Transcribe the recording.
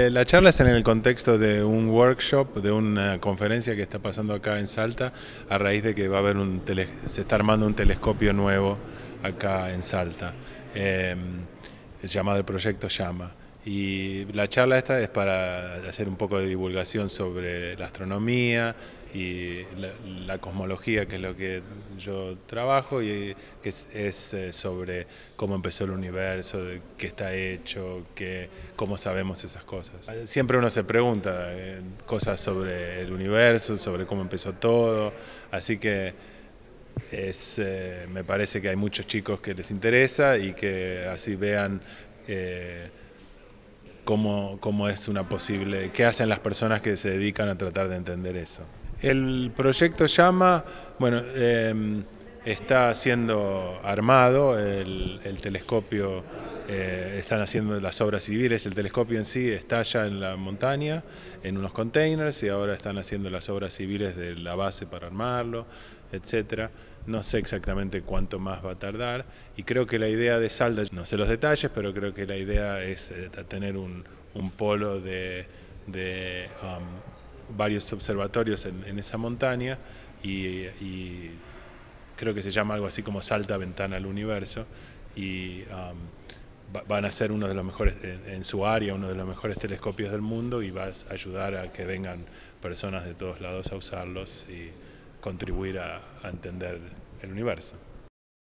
Eh, la charla es en el contexto de un workshop, de una conferencia que está pasando acá en Salta, a raíz de que va a haber se está armando un telescopio nuevo acá en Salta, eh, llamado el Proyecto Llama. Y la charla esta es para hacer un poco de divulgación sobre la astronomía y la, cosmología, que es lo que yo trabajo, y que es, eh, sobre cómo empezó el universo, de qué está hecho, qué, cómo sabemos esas cosas. Siempre uno se pregunta eh, cosas sobre el universo, sobre cómo empezó todo, así que... Es, eh, me parece que hay muchos chicos que les interesa y que así vean eh, cómo, es una posible, qué hacen las personas que se dedican a tratar de entender eso. El proyecto llama, bueno, em, está siendo armado el, telescopio, eh, están haciendo las obras civiles, el telescopio en sí está ya en la montaña, en unos containers, y ahora están haciendo las obras civiles de la base para armarlo, etcétera. No sé exactamente cuánto más va a tardar y creo que la idea de Salda, no sé los detalles, pero creo que la idea es eh, tener un, polo de, um, varios observatorios en, esa montaña y, creo que se llama algo así como Salta Ventana al Universo y um, van a ser uno de los mejores, en, su área, uno de los mejores telescopios del mundo y vas a ayudar a que vengan personas de todos lados a usarlos. Y, contribuir a, entender el universo.